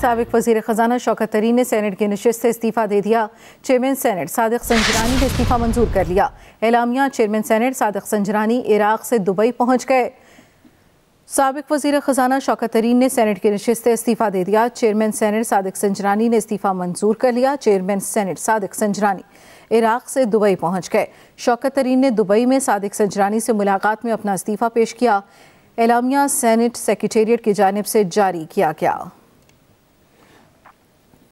सबक वजीर खजाना शौकत तरीन ने सैनेट की नशस्त से इस्तीफ़ा दे दिया चेयरमैन सैनेट सदक संजरानी ने इस्तीफ़ा मंजूर कर लिया एलामिया chairman senate Sadiq Sanjrani Iraq से दुबई पहुँच गए सबक वजी खजाना शौकत तरीन ने सैनेट की नशस्त से इस्तीफ़ा दे दिया चेयरमैन सैनट सदक संजरानी ने इस्तीफ़ा मंजूर कर लिया chairman senate Sadiq Sanjrani Iraq से दुबई पहुंच गए शौकत तरीन ने दुबई में सदक संजरानी से मुलाकात में अपना इस्तीफ़ा पेश किया एलामिया सैनट सेक्रटेरियट की जानब से जारी किया गया